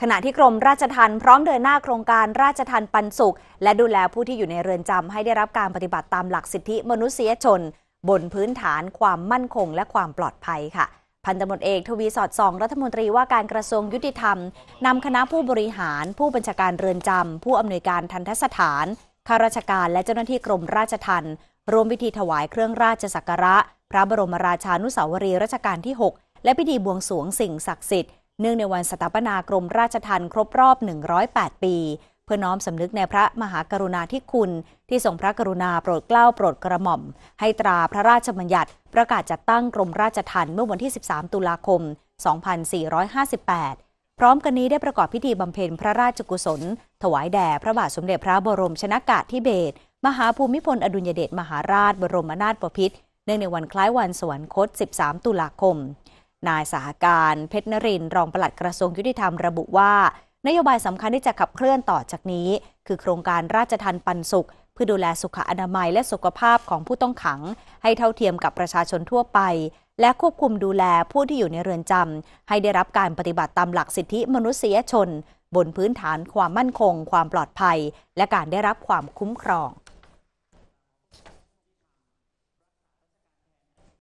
ขณะที่กรมราชทัณฑ์พร้อมเดินหน้าโครงการราชทัณฑ์ปันสุข และดูแลผู้ที่อยู่ในเรือนจำให้ได้รับการปฏิบัติตามหลักสิทธิมนุษยชน บนพื้นฐานความมั่นคงและความปลอดภัยค่ะ พันตำรวจเอกทวีสอดส่องรัฐมนตรีว่าการกระทรวงยุติธรรมนำคณะผู้บริหาร ผู้บัญชาการเรือนจำผู้อำนวยการทันทสถานข้าราชการและเจ้าหน้าที่กรมราชทัณฑ์รวมพิธีถวายเครื่องราชสักการะ พระบรมราชานุสาวรีรัชกาลที่6และพิธีบวงสรวงสิ่งศักดิ์สิทธิ์เนื่องในวันสถาปนากรมราชทัณฑ์ครบรอบ 108 ปี เพื่อน้อมสำนึกในพระมหากรุณาธิคุณที่ทรงพระกรุณาโปรดเกล้าโปรดกระหม่อม ให้ตราพระราชบัญญัติประกาศจัดตั้งกรมราชทัณฑ์เมื่อวันที่ 13 ตุลาคม 2458 พร้อมกันนี้ได้ประกอบพิธีบำเพ็ญพระราชกุศล ถวายแด่พระบาทสมเด็จพระบรมชนากาธิเบศรมหาภูมิพลอดุลยเดชมหาราชบรมนาถบพิตรเนื่องในวันคล้ายวันสวรรคต 13 ตุลาคมนายสหการ เพชรนรินรองปลัดกระทรวงยุติธรรมระบุว่า นโยบายสำคัญที่จะขับเคลื่อนต่อจากนี้ คือโครงการราชทันปันสุข เพื่อดูแลสุขอนามัยและสุขภาพของผู้ต้องขัง ให้เท่าเทียมกับประชาชนทั่วไป และควบคุมดูแลผู้ที่อยู่ในเรือนจำให้ได้รับการปฏิบัติตามหลักสิทธิมนุษยชน บนพื้นฐานความมั่นคง ความปลอดภัย และการได้รับความคุ้มครอง